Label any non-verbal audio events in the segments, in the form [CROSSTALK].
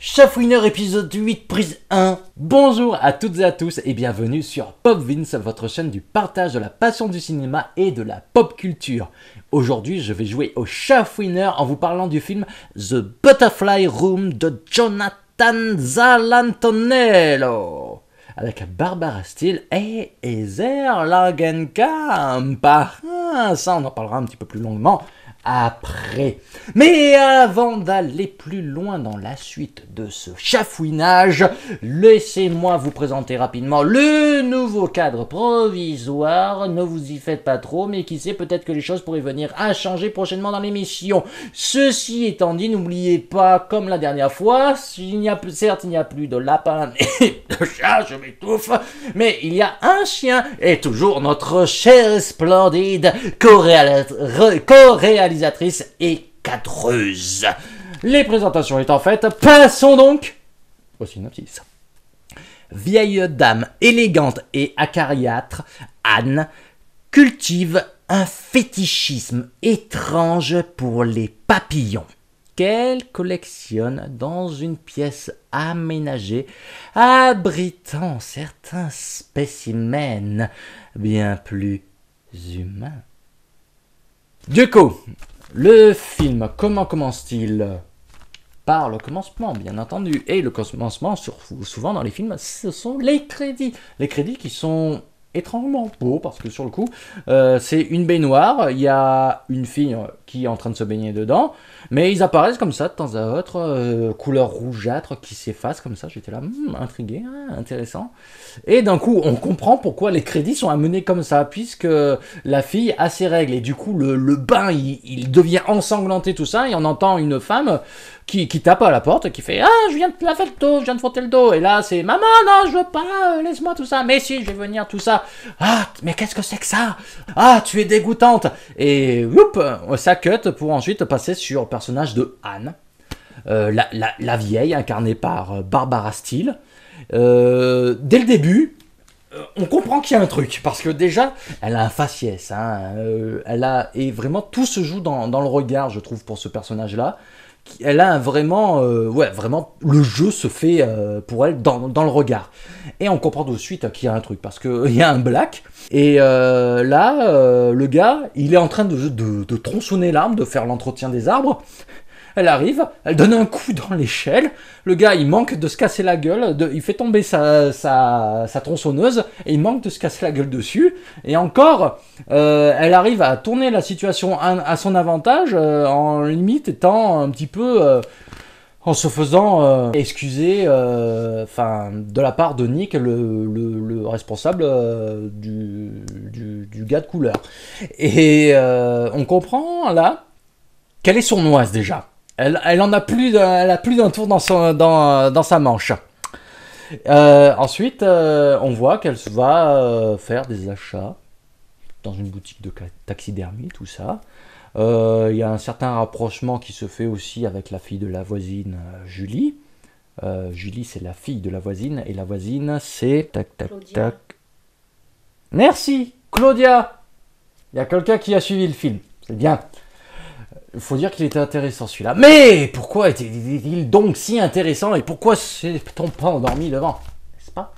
Chef Winner épisode 8 prise 1 Bonjour à toutes et à tous et bienvenue sur Pop Vince, votre chaîne du partage de la passion du cinéma et de la pop culture. Aujourd'hui je vais jouer au Chef winner en vous parlant du film The Butterfly Room de Jonathan Zalantonello avec Barbara Steele et Ezer Langenkamp. Ah, ça on en parlera un petit peu plus longuement après. Mais avant d'aller plus loin dans la suite de ce chafouinage, laissez-moi vous présenter rapidement le nouveau cadre provisoire. Ne vous y faites pas trop, mais qui sait, peut-être que les choses pourraient venir à changer prochainement dans l'émission. Ceci étant dit, n'oubliez pas, comme la dernière fois, il n'y a plus, certes, il n'y a plus de lapin [LAUGHS] et de chat, je m'étouffe, mais il y a un chien et toujours notre cher splendide coréalisateur et cadreuse. Les présentations étant faites, passons donc au synopsis. Vieille dame élégante et acariâtre, Anne cultive un fétichisme étrange pour les papillons qu'elle collectionne dans une pièce aménagée abritant certains spécimens bien plus humains. Du coup, le film, comment commence-t-il Par le commencement, bien entendu. Et le commencement, souvent dans les films, ce sont les crédits. Les crédits qui sont étrangement beau parce que sur le coup, euh, c'est une baignoire. Il y a une fille euh, qui est en train de se baigner dedans, mais ils apparaissent comme ça de temps à autre, euh, couleur rougeâtre qui s'efface comme ça. J'étais là, hmm, intrigué, hein, intéressant. Et d'un coup, on comprend pourquoi les crédits sont amenés comme ça, puisque la fille a ses règles et du coup, le, bain il, devient ensanglanté, tout ça, et on entend une femme qui, tape à la porte, qui fait Ah, je viens de la laver le dos, je viens de frotter le dos. Et là, c'est Maman, non, je veux pas, euh, laisse-moi tout ça. Mais si, je vais venir, tout ça. Ah, mais qu'est-ce que c'est que ça Ah, tu es dégoûtante. Et oup, ça cut pour ensuite passer sur le personnage de Anne, euh, la, la, la, vieille, incarnée par euh, Barbara Steele. dès le début, on comprend qu'il y a un truc, parce que déjà, elle a un faciès, hein, elle a, et vraiment tout se joue dans, dans le regard, je trouve, pour ce personnage-là elle a vraiment, euh, ouais, vraiment, le jeu se fait euh, pour elle dans, le regard. Et on comprend tout de suite qu'il y a un truc, parce qu'il [LAUGHS] y a un black, et euh, là, le gars, il est en train de, de tronçonner l'arbre, de faire l'entretien des arbres, elle arrive, elle donne un coup dans l'échelle. Le gars, il manque de se casser la gueule. il fait tomber sa, tronçonneuse et il manque de se casser la gueule dessus. Et encore, euh, elle arrive à tourner la situation à, son avantage euh, en limite étant un petit peu. Euh, en se faisant excuser de la part de Nick, le, responsable du, du, gars de couleur. Et on comprend là qu'elle est sournoise déjà. Elle, en a plus d'un tour dans, son, dans, dans sa manche. Euh, ensuite, euh, on voit qu'elle va euh, faire des achats dans une boutique de taxidermie, tout ça. Il y a un certain rapprochement qui se fait aussi avec la fille de la voisine Julie. Julie, c'est la fille de la voisine, et la voisine, c'est. Tac, tac, tac. Merci, Claudia Il y a quelqu'un qui a suivi le film. C'est bien. Il faut dire qu'il était intéressant celui-là. Mais pourquoi était-il donc si intéressant et pourquoi s'est-on pas endormi devant N'est-ce pas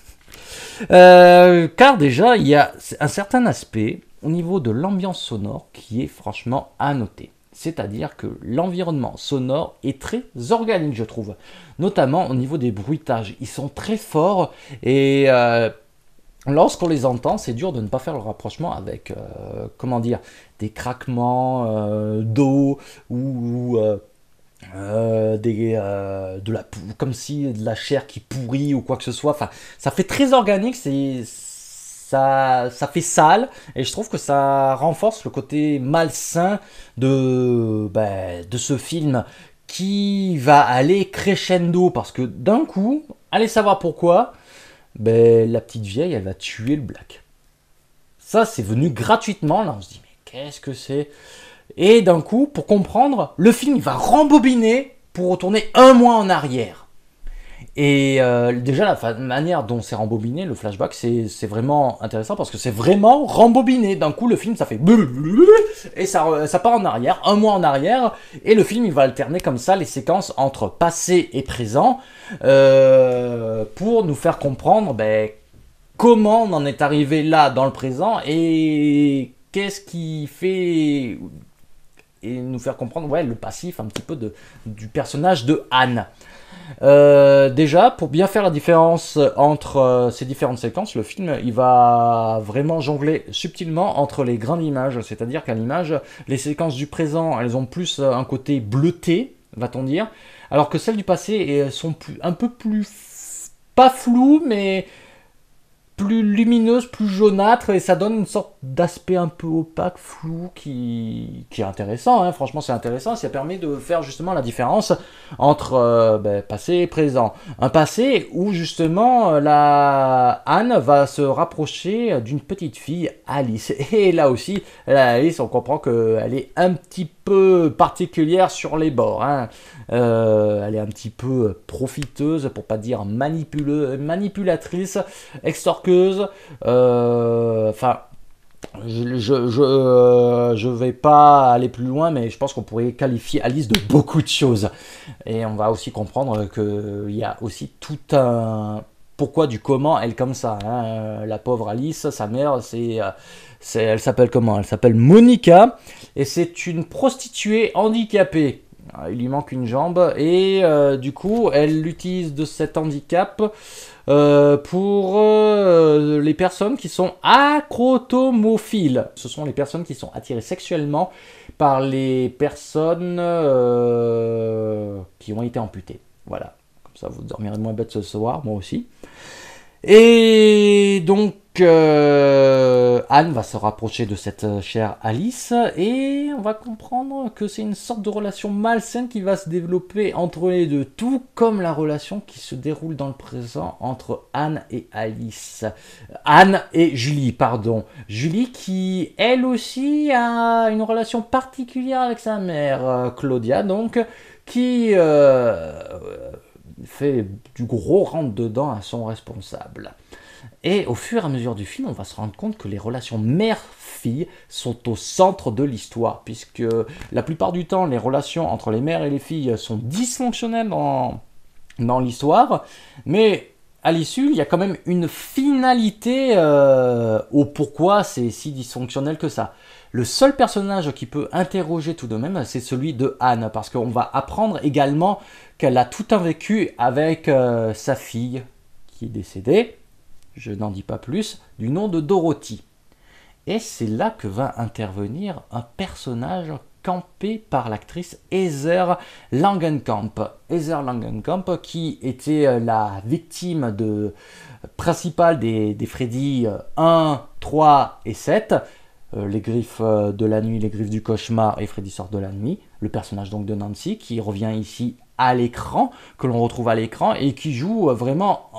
[LAUGHS] euh, Car déjà, il y a un certain aspect au niveau de l'ambiance sonore qui est franchement à noter. C'est-à-dire que l'environnement sonore est très organique, je trouve. Notamment au niveau des bruitages. Ils sont très forts et euh, lorsqu'on les entend, c'est dur de ne pas faire le rapprochement avec, euh, comment dire, des craquements euh, d'eau ou, euh, des, de la comme si de la chair qui pourrit ou quoi que ce soit. ça fait très organique, c'est ça, ça fait sale et je trouve que ça renforce le côté malsain de, ben, de ce film qui va aller crescendo parce que d'un coup, allez savoir pourquoi, ben, la petite vieille, elle va tuer le black. Ça, c'est venu gratuitement, là, on se dit, mais qu'est-ce que c'est Et d'un coup, pour comprendre, le film va rembobiner pour retourner un mois en arrière. Et euh, déjà, la manière dont c'est rembobiné, le flashback, c'est vraiment intéressant parce que c'est vraiment rembobiné. D'un coup, le film, ça fait et ça, ça part en arrière, un mois en arrière, et le film, il va alterner comme ça les séquences entre passé et présent euh, pour nous faire comprendre ben, comment on en est arrivé là dans le présent et qu'est-ce qui fait et nous faire comprendre ouais, le passif un petit peu de, du personnage de Anne. Euh, déjà, pour bien faire la différence entre euh, ces différentes séquences, le film, il va vraiment jongler subtilement entre les grains images, C'est-à-dire qu'à l'image, les séquences du présent, elles ont plus euh, un côté bleuté, va-t-on dire, alors que celles du passé sont un peu plus... pas floues, mais lumineuse, plus jaunâtre, et ça donne une sorte d'aspect un peu opaque, flou, qui, qui est intéressant. Hein. Franchement, c'est intéressant. Ça permet de faire justement la différence entre euh, ben, passé et présent. Un passé où justement euh, la Anne va se rapprocher d'une petite fille, Alice. Et là aussi, Alice, on comprend qu'elle est un petit peu peu particulière sur les bords. Hein. Euh, elle est un petit peu profiteuse, pour pas dire manipulatrice, extorqueuse. Euh, enfin, je, je, vais pas aller plus loin, mais je pense qu'on pourrait qualifier Alice de beaucoup de choses. Et on va aussi comprendre qu'il y a aussi tout un pourquoi du comment elle comme ça. Hein, euh, la pauvre Alice, sa mère, euh, c'est, elle s'appelle comment Elle s'appelle Monica et c'est une prostituée handicapée. Ah, il lui manque une jambe et euh, du coup elle l'utilise de cet handicap pour les personnes qui sont acrotomophiles. Ce sont les personnes qui sont attirées sexuellement par les personnes qui ont été amputées. Voilà ça vous dormirez moins bête ce soir, moi aussi. Et donc, euh, Anne va se rapprocher de cette euh, chère Alice et on va comprendre que c'est une sorte de relation malsaine qui va se développer entre les deux, tout comme la relation qui se déroule dans le présent entre Anne et Alice. Anne et Julie, pardon. Julie qui, elle aussi, a une relation particulière avec sa mère, euh, Claudia, donc, qui fait du gros rentre-dedans à son responsable. Et au fur et à mesure du film, on va se rendre compte que les relations mère-fille sont au centre de l'histoire, puisque la plupart du temps, les relations entre les mères et les filles sont dysfonctionnelles dans, l'histoire, mais à l'issue, il y a quand même une finalité euh, au pourquoi c'est si dysfonctionnel que ça. Le seul personnage qui peut interroger tout de même, c'est celui de Anne, parce qu'on va apprendre également qu'elle a tout un vécu avec euh, sa fille qui est décédée, je n'en dis pas plus, du nom de Dorothy. Et c'est là que va intervenir un personnage campé par l'actrice Heather Langenkamp. Heather Langenkamp qui était euh, la victime de, euh, principale des, des Freddy 1, 3 et 7 euh, Les Griffes euh, de la Nuit, Les Griffes du Cauchemar et Freddy sort de la Nuit, le personnage donc de Nancy qui revient ici à l'écran, que l'on retrouve à l'écran et qui joue euh, vraiment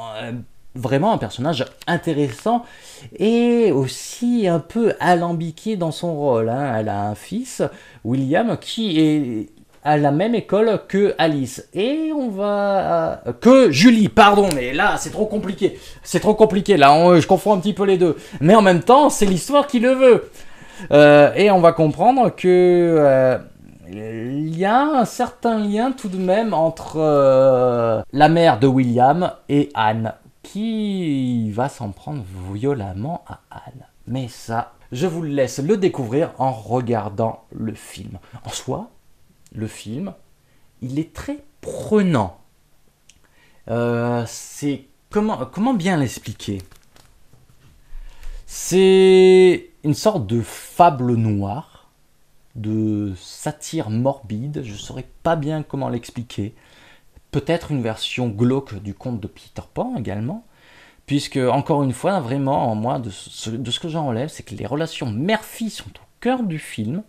vraiment un personnage intéressant et aussi un peu alambiqué dans son rôle. Hein. Elle a un fils, William, qui est à la même école que Alice. Et on va... Euh, que Julie, pardon, mais là, c'est trop compliqué. C'est trop compliqué, là, je confonds un petit peu les deux. Mais en même temps, c'est l'histoire qui le veut. Euh, et on va comprendre que... Euh, il y a un certain lien tout de même entre la mère de William et Anne, qui va s'en prendre violemment à Anne. Mais ça, je vous laisse le découvrir en regardant le film. En soi, le film, il est très prenant. Euh, c'est comment, comment bien l'expliquer C'est une sorte de fable noire, de satire morbide, je ne saurais pas bien comment l'expliquer. Peut-être une version glauque du conte de Peter Pan également, puisque encore une fois, vraiment, en moi, de ce, que j'en relève, c'est que les relations mère-fille sont au cœur du film.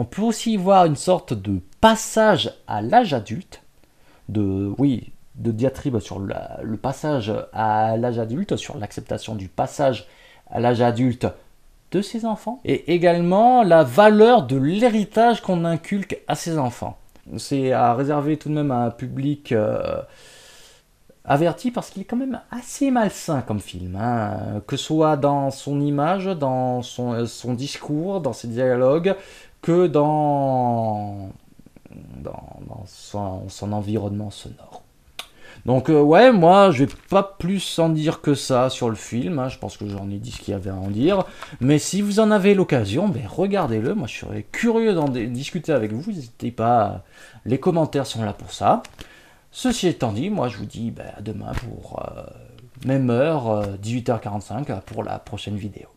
On peut aussi y voir une sorte de passage à l'âge adulte, de, oui, de diatribe sur le passage à l'âge adulte, sur l'acceptation du passage à l'âge adulte de ses enfants, et également la valeur de l'héritage qu'on inculque à ses enfants. C'est à réserver tout de même à un public euh, averti parce qu'il est quand même assez malsain comme film, hein. que ce soit dans son image, dans son discours, dans ses dialogues, que dans, son, environnement sonore. Donc euh, ouais, moi je vais pas plus en dire que ça sur le film, hein. je pense que j'en ai dit ce qu'il y avait à en dire, mais si vous en avez l'occasion, ben, regardez-le, moi je serais curieux d'en discuter avec vous, n'hésitez pas, les commentaires sont là pour ça. Ceci étant dit, moi je vous dis ben, à demain pour euh, même heure, 18h45 euh, pour la prochaine vidéo.